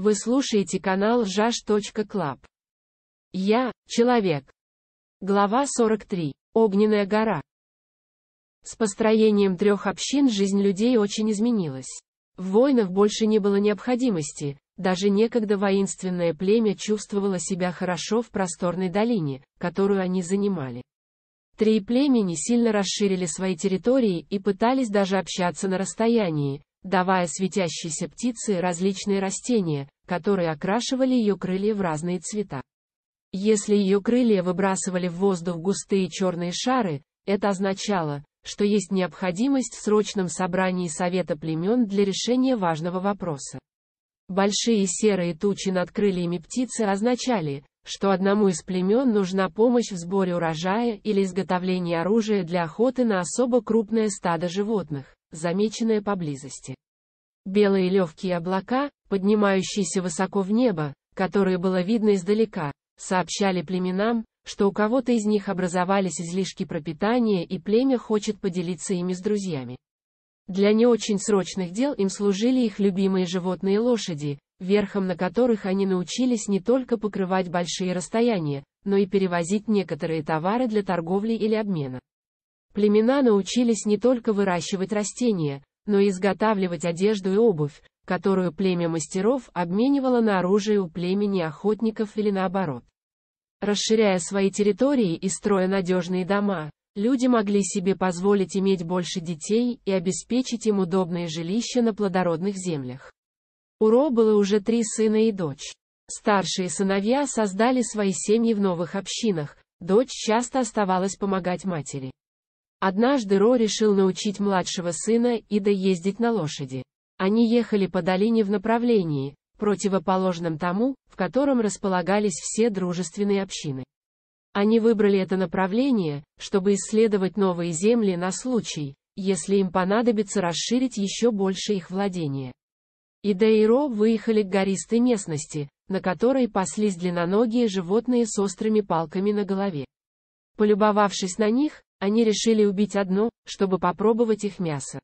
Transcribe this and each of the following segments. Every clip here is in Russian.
Вы слушаете канал жаж.клаб. Я – человек. Глава 43. Огненная гора. С построением трех общин жизнь людей очень изменилась. В войнах больше не было необходимости, даже некогда воинственное племя чувствовало себя хорошо в просторной долине, которую они занимали. Три племени сильно расширили свои территории и пытались даже общаться на расстоянии, давая светящейся птице различные растения, которые окрашивали ее крылья в разные цвета. Если ее крылья выбрасывали в воздух густые черные шары, это означало, что есть необходимость в срочном собрании Совета племен для решения важного вопроса. Большие серые тучи над крыльями птицы означали, что одному из племен нужна помощь в сборе урожая или изготовлении оружия для охоты на особо крупное стадо животных, замеченное поблизости белые легкие облака, поднимающиеся высоко в небо, которые было видно издалека, сообщали племенам, что у кого-то из них образовались излишки пропитания и племя хочет поделиться ими с друзьями. Для не очень срочных дел им служили их любимые животные лошади, верхом на которых они научились не только покрывать большие расстояния, но и перевозить некоторые товары для торговли или обмена. Племена научились не только выращивать растения, но изготавливать одежду и обувь, которую племя мастеров обменивало на оружие у племени охотников или наоборот. Расширяя свои территории и строя надежные дома, люди могли себе позволить иметь больше детей и обеспечить им удобное жилище на плодородных землях. У Ро было уже три сына и дочь. Старшие сыновья создали свои семьи в новых общинах, дочь часто оставалась помогать матери. Однажды Ро решил научить младшего сына Ида ездить на лошади. Они ехали по долине в направлении, противоположном тому, в котором располагались все дружественные общины. Они выбрали это направление, чтобы исследовать новые земли на случай, если им понадобится расширить еще больше их владения. Ида и Ро выехали к гористой местности, на которой паслись длинноногие животные с острыми палками на голове. Полюбовавшись на них, они решили убить одну, чтобы попробовать их мясо.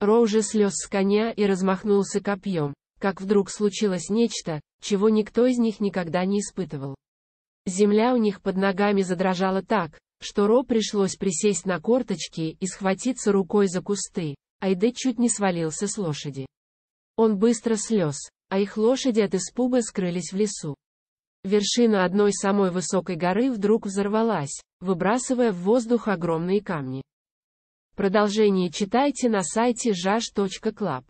Ро уже слез с коня и размахнулся копьем, как вдруг случилось нечто, чего никто из них никогда не испытывал. Земля у них под ногами задрожала так, что Ро пришлось присесть на корточки и схватиться рукой за кусты, Айде чуть не свалился с лошади. Он быстро слез, а их лошади от испуга скрылись в лесу. Вершина одной самой высокой горы вдруг взорвалась, выбрасывая в воздух огромные камни. Продолжение читайте на сайте jaj.club.